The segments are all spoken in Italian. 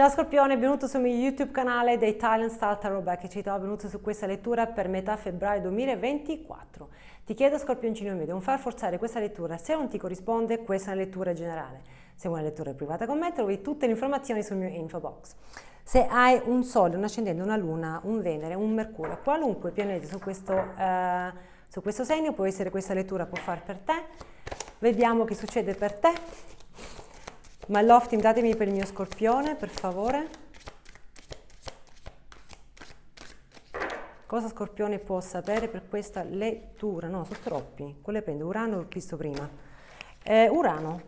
Ciao Scorpione, benvenuto sul mio YouTube canale The Italian Style Tarot Back. Ci trovo benvenuto su questa lettura per metà febbraio 2024. Ti chiedo Scorpioncino mio, non far forzare questa lettura, se non ti corrisponde questa è una lettura generale. Se vuoi una lettura privata con me trovi tutte le informazioni sul mio info box. Se hai un sole, un ascendente, una luna, un venere, un mercurio, qualunque pianeta su questo, eh, su questo segno, può essere questa lettura, può far per te. Vediamo che succede per te. Ma Lofting, datemi per il mio scorpione, per favore. Cosa Scorpione può sapere per questa lettura? No, sono troppi. Quelle prendo. Urano l'ho visto prima. Eh, Urano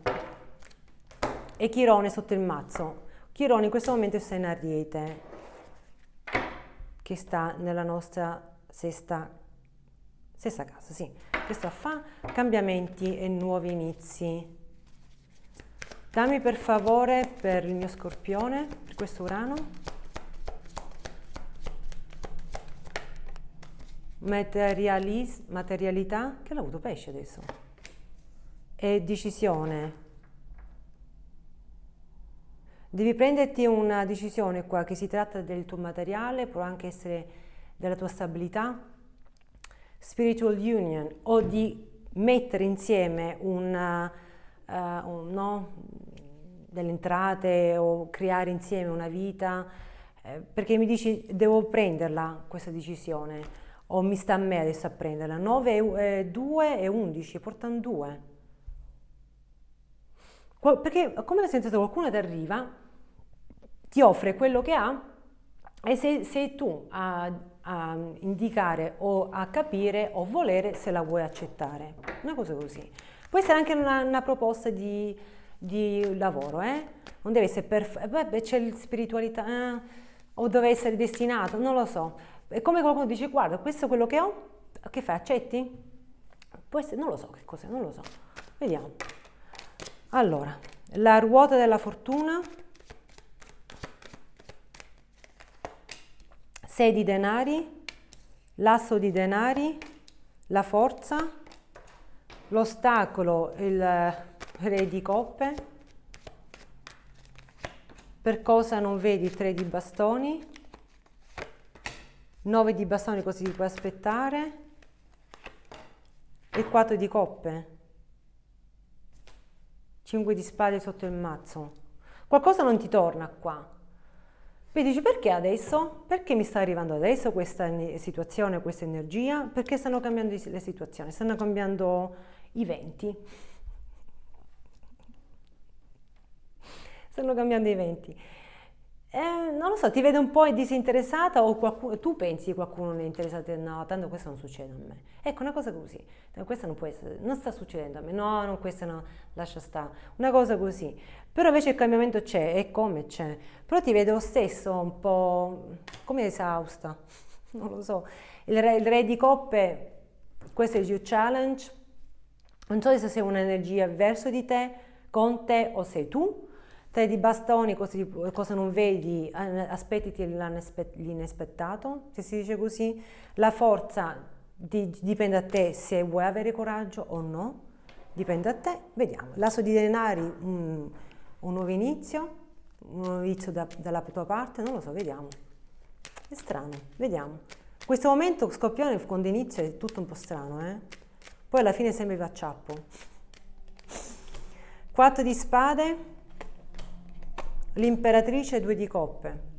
e Chirone sotto il mazzo. Chirone in questo momento sta in Ariete, che sta nella nostra sesta, sesta casa, sì. Che sta fa cambiamenti e nuovi inizi. Dammi per favore per il mio scorpione, per questo Urano. Materialis, materialità, che l'ha avuto pesce adesso. E decisione. Devi prenderti una decisione qua, che si tratta del tuo materiale, può anche essere della tua stabilità. Spiritual union, o di mettere insieme una eh, no? delle entrate o creare insieme una vita, eh, perché mi dici devo prenderla questa decisione o mi sta a me adesso a prenderla. 9, eh, 2 e 11, portano 2. perché come la sensazione qualcuno ti arriva, ti offre quello che ha e sei, sei tu a, a, indicare o a capire o volere se la vuoi accettare. Una cosa così. Può essere anche una, una proposta di, di lavoro, eh? Non deve essere perfetto, beh, c'è spiritualità, eh? o deve essere destinato, non lo so. È come qualcuno dice, guarda, questo è quello che ho, che fai, accetti? Può essere, non lo so che cos'è, non lo so. Vediamo. Allora, la ruota della fortuna, sei di denari, l'asso di denari, la forza, l'ostacolo il re di coppe per cosa non vedi 3 di bastoni 9 di bastoni così ti puoi aspettare e 4 di coppe 5 di spade sotto il mazzo qualcosa non ti torna qua poi dici perché adesso? Perché mi sta arrivando adesso questa situazione, questa energia? Perché stanno cambiando le situazioni, stanno cambiando i venti. Stanno cambiando i venti. Eh, non lo so, ti vedo un po' disinteressata o qualcuno, tu pensi che qualcuno è interessato, no, tanto questo non succede a me. Ecco, una cosa così, questa non può essere, non sta succedendo a me, no, non questa no, lascia stare. Una cosa così, però invece il cambiamento c'è e come c'è. Però ti vedo lo stesso un po' come esausta, non lo so. Il re, il re di coppe, questo è il You Challenge. Non so se sei un'energia verso di te, con te o sei tu. Tre di bastoni, cosa, cosa non vedi, aspettati l'inaspettato, se si dice così. La forza di, dipende da te se vuoi avere coraggio o no, dipende da te, vediamo. L'asso di denari, mh, mm, un nuovo inizio, un nuovo inizio da, dalla tua parte, non lo so, vediamo. È strano, vediamo. In questo momento Scorpione quando inizia è tutto un po' strano, eh? Poi alla fine sembra il ciappo. Quattro di spade, l'imperatrice e 2 di coppe.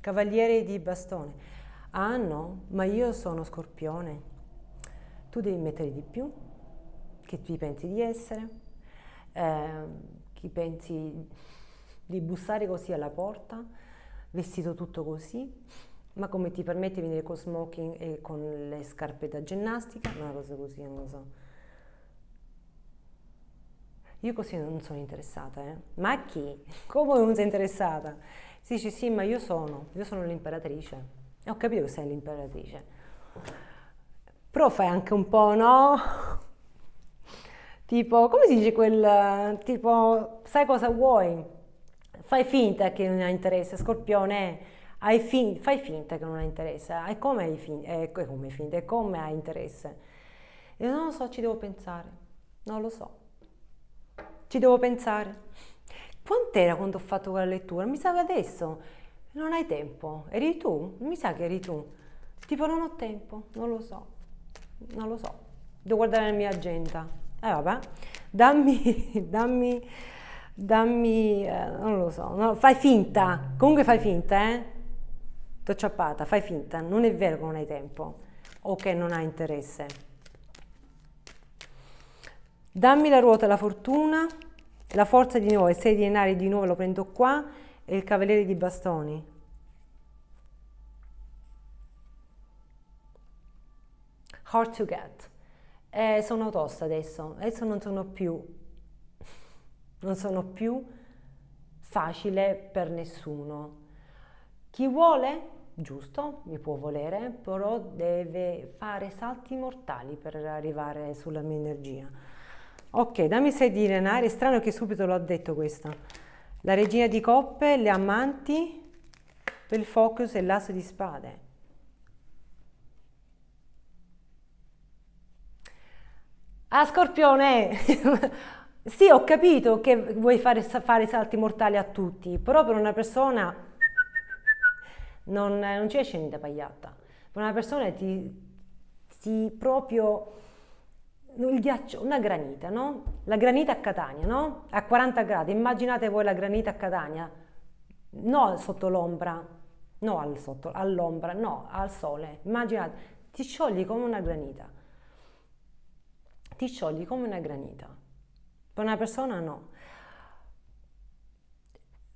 Cavaliere di bastone. Ah no, ma io sono scorpione. Tu devi mettere di più che ti pensi di essere, eh, chi pensi di bussare così alla porta, vestito tutto così, ma come ti permetti di venire con smoking e con le scarpe da ginnastica, una cosa così, non lo so. Io così non sono interessata, eh. Ma a chi? Come non sei interessata? Si dice sì, ma io sono, io sono l'imperatrice. E ho capito che sei l'imperatrice. Però fai anche un po', no? Tipo, come si dice quel tipo, sai cosa vuoi? Fai finta che non ha interesse, scorpione, fin- fai finta che non ha interesse, e come hai fin- eh, come finta, e come hai interesse? Io non lo so, ci devo pensare, non lo so, ci devo pensare. Quant'era quando ho fatto quella lettura? Mi sa che adesso non hai tempo, eri tu? Mi sa che eri tu. Tipo, non ho tempo, non lo so, non lo so, devo guardare la mia agenda eh, vabbè, dammi, dammi, dammi, eh, non lo so, no, fai finta, comunque fai finta, eh? T'ho ciappata, fai finta, non è vero che non hai tempo o che non hai interesse. Dammi la ruota la fortuna, la forza di nuovo, e 6 denari di nuovo lo prendo qua, e il cavaliere di bastoni. Hard to get. Eh, sono tosta adesso, adesso non sono più, non sono più facile per nessuno. Chi vuole, giusto, mi può volere, però deve fare salti mortali per arrivare sulla mia energia. Ok, dammi sei di Renare, è strano che subito l'ho detto questa. La regina di coppe, le amanti, il focus e l'asso di spade. Ah, Scorpione! sì, ho capito che vuoi fare, fare, salti mortali a tutti, però per una persona non, non c'è scendita pagliatta. Per una persona ti, ti proprio il ghiaccio, una granita, no? La granita a Catania, no? A 40 gradi, immaginate voi la granita a Catania, no sotto l'ombra, no al sotto, all'ombra, no al sole, immaginate, ti sciogli come una granita ti sciogli come una granita. Per una persona no.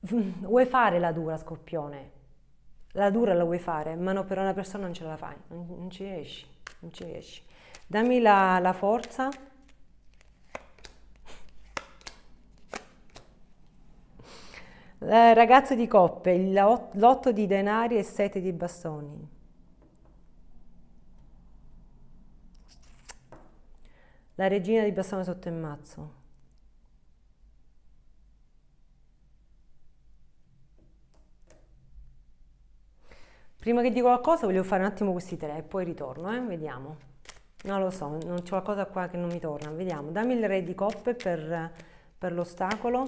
Vuoi fare la dura, scorpione? La dura la vuoi fare, ma no, per una persona non ce la fai, non, non ci riesci, non ci riesci. Dammi la, la forza. Eh, ragazzo di coppe, l'otto di denari e sette di bastoni. la regina di bastone sotto il mazzo. Prima che dico qualcosa voglio fare un attimo questi tre e poi ritorno, eh? vediamo. Non lo so, non c'è qualcosa qua che non mi torna, vediamo. Dammi il re di coppe per, per l'ostacolo.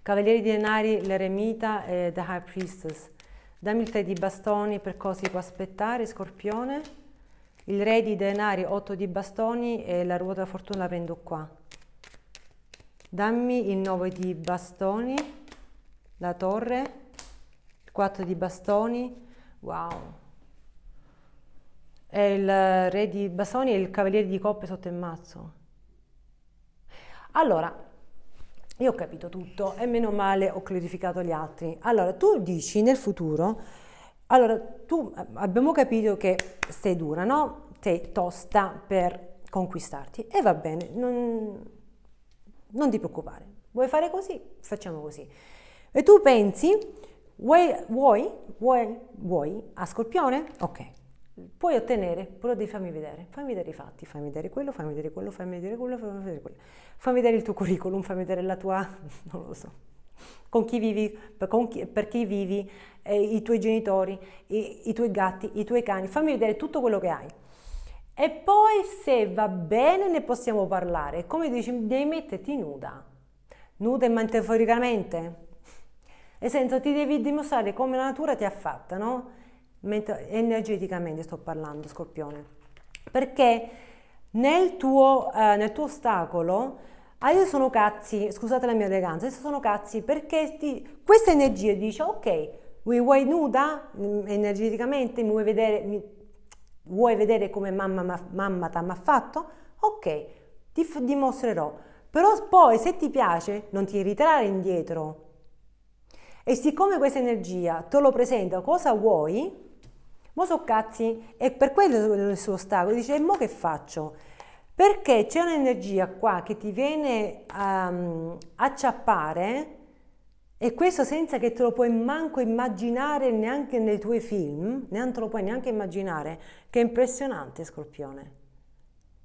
Cavalieri di denari, l'eremita e the high priestess. Dammi il tre di bastoni per cosa può aspettare, scorpione il re di denari, 8 di bastoni e la ruota fortuna la prendo qua. Dammi il 9 di bastoni, la torre, 4 di bastoni, wow. E il re di bastoni e il cavaliere di coppe sotto il mazzo. Allora, io ho capito tutto e meno male ho clarificato gli altri. Allora, tu dici nel futuro allora, tu eh, abbiamo capito che sei dura, no? Sei tosta per conquistarti e va bene, non, non ti preoccupare. Vuoi fare così? Facciamo così. E tu pensi, vuoi, vuoi, vuoi, vuoi a scorpione? Ok, puoi ottenere, però devi farmi vedere, fammi vedere i fatti, fammi vedere quello, fammi vedere quello, fammi vedere quello, fammi vedere quello, fammi vedere il tuo curriculum, fammi vedere la tua, non lo so, con chi vivi, con chi, per chi vivi, eh, i tuoi genitori, i, i tuoi gatti, i tuoi cani, fammi vedere tutto quello che hai. E poi se va bene ne possiamo parlare, come dici, devi metterti nuda, nuda e metaforicamente, nel senso ti devi dimostrare come la natura ti ha fatta, no? energeticamente sto parlando, scorpione, perché nel tuo, eh, nel tuo ostacolo Ah, io sono cazzi, scusate la mia eleganza, io sono cazzi perché ti, questa energia dice ok, mi vuoi nuda mm, energeticamente, mi vuoi vedere, mi, vuoi vedere come mamma, mamma ti ha fatto? Ok, ti dimostrerò. Però poi se ti piace non ti ritrarre indietro. E siccome questa energia te lo presenta cosa vuoi, mo so cazzi, e per quello il suo ostacolo dice, e mo che faccio? Perché c'è un'energia qua che ti viene ehm, a um, acciappare e questo senza che te lo puoi manco immaginare neanche nei tuoi film, neanche te lo puoi neanche immaginare, che è impressionante Scorpione.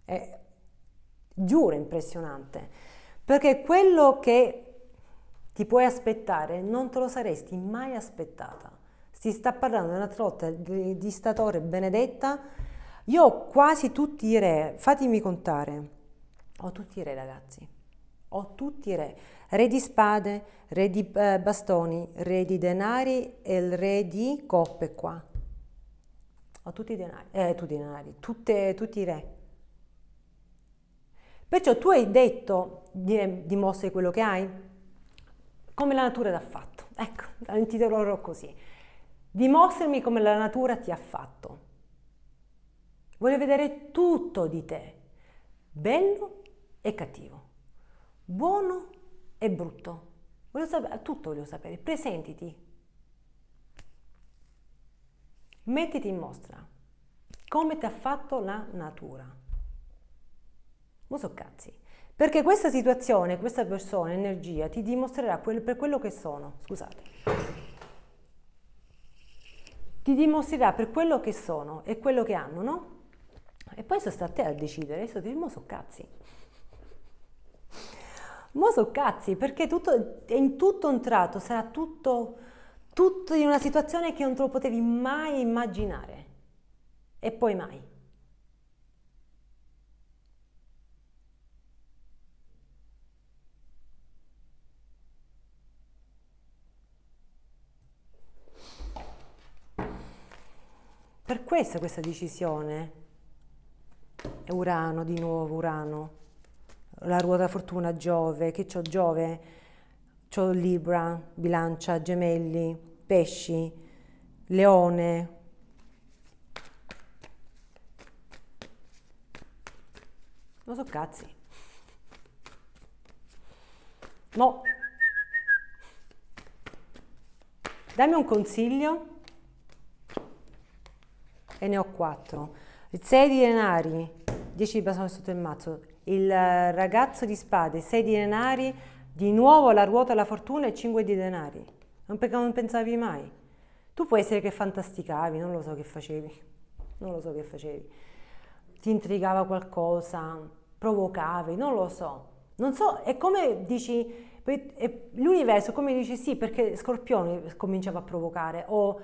È, giuro impressionante, perché quello che ti puoi aspettare non te lo saresti mai aspettata. Si sta parlando di una trotta di, di statore benedetta io ho quasi tutti i re, fatemi contare. Ho tutti i re, ragazzi. Ho tutti i re. Re di spade, re di eh, bastoni, re di denari e il re di coppe qua. Ho tutti i denari, eh, tutti i denari, tutte, tutti i re. Perciò tu hai detto, dimostri quello che hai, come la natura ti ha fatto. Ecco, intitolerò così. Dimostrami come la natura ti ha fatto. Vuole vedere tutto di te, bello e cattivo, buono e brutto. Voglio sapere, tutto voglio sapere. Presentiti. Mettiti in mostra. Come ti ha fatto la natura. Non so cazzi. Perché questa situazione, questa persona, energia, ti dimostrerà quel, per quello che sono. Scusate. Ti dimostrerà per quello che sono e quello che hanno, no? E poi sono stata a decidere, io dico, mo so cazzi. Mo so cazzi, perché tutto, in tutto un tratto sarà tutto, tutto in una situazione che non te lo potevi mai immaginare. E poi mai. Per questo questa decisione Urano, di nuovo Urano, la ruota fortuna, Giove, che c'ho Giove? C'ho Libra, Bilancia, Gemelli, Pesci, Leone. Non so cazzi. No. Dammi un consiglio. E ne ho quattro. Sei di denari, 10 di bastone sotto il mazzo, il eh, ragazzo di spade, 6 di denari, di nuovo la ruota la fortuna e 5 di denari. Non, non pensavi mai. Tu puoi essere che fantasticavi, non lo so che facevi, non lo so che facevi. Ti intrigava qualcosa, provocavi, non lo so. Non so, è come dici, l'universo come dici sì, perché Scorpione cominciava a provocare o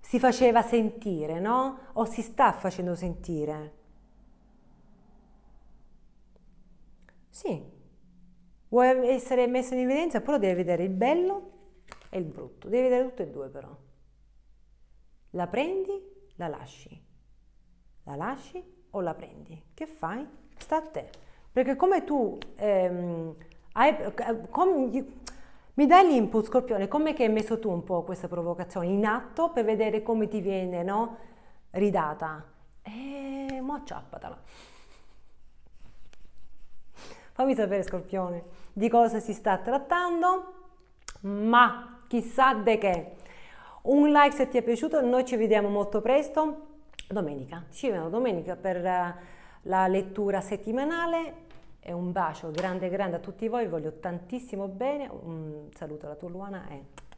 si faceva sentire, no? O si sta facendo sentire. Sì, vuoi essere messo in evidenza, però devi vedere il bello e il brutto, devi vedere tutte e due però. La prendi, la lasci. La lasci o la prendi? Che fai? Sta a te. Perché come tu ehm, hai, come, mi dai l'input, Scorpione, come che hai messo tu un po' questa provocazione in atto per vedere come ti viene no? ridata? E eh, mo acciappatela. Fammi sapere Scorpione di cosa si sta trattando, ma chissà di che. Un like se ti è piaciuto, noi ci vediamo molto presto, domenica, ci vediamo domenica per eh, la lettura settimanale e un bacio grande grande a tutti voi, voglio tantissimo bene, un saluto alla tua Luana e...